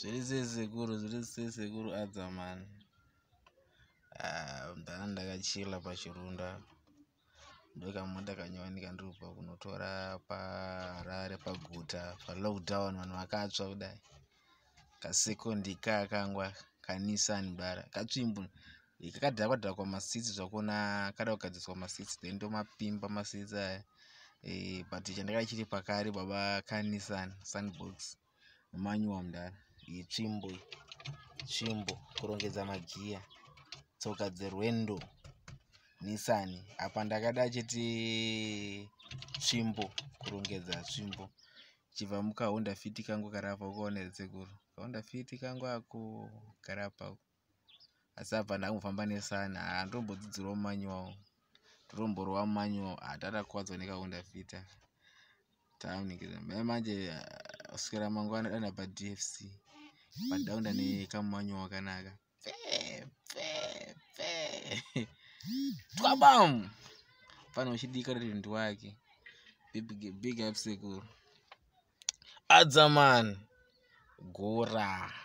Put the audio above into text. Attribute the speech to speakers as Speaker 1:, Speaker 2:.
Speaker 1: zviri sesekuru zviri sesekuru adzaman ah, ndaa ndakachila pachirunda ndokamotakanyowanika ndiribva kunotora parare paguta palockdown vanhu vakatsva kudai kasekondi kakangwa kanisan bara katsvimbu kakadhakwadhakwa masitsi zvakuona kada kugadziswa masitsi then ndomapimba masitsi aya eh, but chandakachiri pakare baba kanisan sunbox manyuwa mudara yetsvimbo tsvimbo kurongedza magiya tsoka dzerwendo nissan apa ndakada chete tsvimbo kurongedza tsvimbo chibva mukahonda fit kangu karapa ukaona here sekuru kahonda fit kangu ako karapa asi apa ndakumbofamba nesani handombodzidzirwa mumanyuwao ndorombororwa mumanyuwao hatada kukwadzwa nekahonda fit taa taaningirira mai manje kusvikira mangwana danha padfc Pantauda ni kama mwanyo wa kanaga. Fe, fe, fe. Twabam. Pano ushidika na tundu wake. Big, big up Sekuru. Adzaman. Gora.